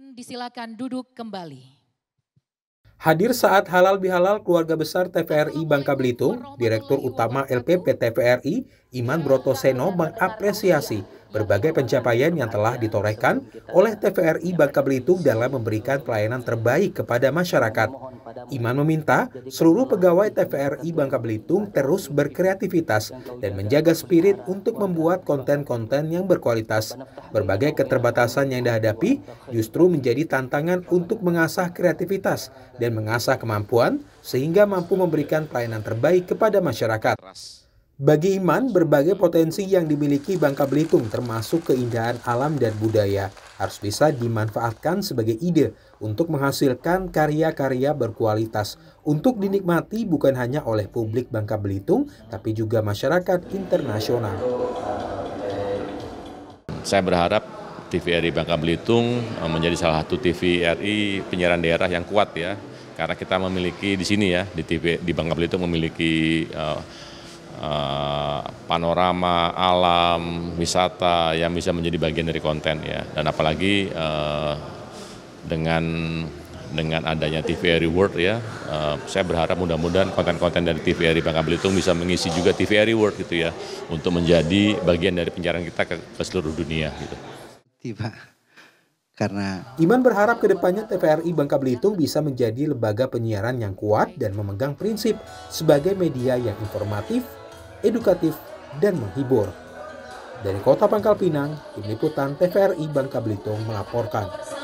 Mungkin disilakan duduk kembali. Hadir saat halal bihalal keluarga besar TVRI Bangka Belitung, Direktur Utama LPP TVRI Iman Broto Seno mengapresiasi berbagai pencapaian yang telah ditorehkan oleh TVRI Bangka Belitung dalam memberikan pelayanan terbaik kepada masyarakat. Iman meminta seluruh pegawai TVRI Bangka Belitung terus berkreativitas dan menjaga spirit untuk membuat konten-konten yang berkualitas. Berbagai keterbatasan yang dihadapi justru menjadi tantangan untuk mengasah kreativitas dan mengasah kemampuan sehingga mampu memberikan pelayanan terbaik kepada masyarakat. Bagi Iman, berbagai potensi yang dimiliki Bangka Belitung termasuk keindahan alam dan budaya harus bisa dimanfaatkan sebagai ide untuk menghasilkan karya-karya berkualitas untuk dinikmati bukan hanya oleh publik Bangka Belitung tapi juga masyarakat internasional. Saya berharap TVRI Bangka Belitung eh, menjadi salah satu TVRI penyiaran daerah yang kuat ya karena kita memiliki di sini ya di TV di Bangka Belitung memiliki uh, Eh, panorama alam wisata yang bisa menjadi bagian dari konten ya dan apalagi uh, dengan dengan adanya TVRI World ya uh, saya berharap mudah-mudahan konten-konten dari TVRI Bangka Belitung bisa mengisi juga TVRI World gitu ya untuk menjadi bagian dari penjaran kita ke, ke seluruh dunia gitu. Tiba karena Iman berharap kedepannya TVRI Bangka Belitung bisa menjadi lembaga penyiaran yang kuat dan memegang prinsip sebagai media yang informatif, edukatif, dan menghibur. Dari Kota Pangkal Pinang, Tim Liputan TVRI Bangka Belitung melaporkan.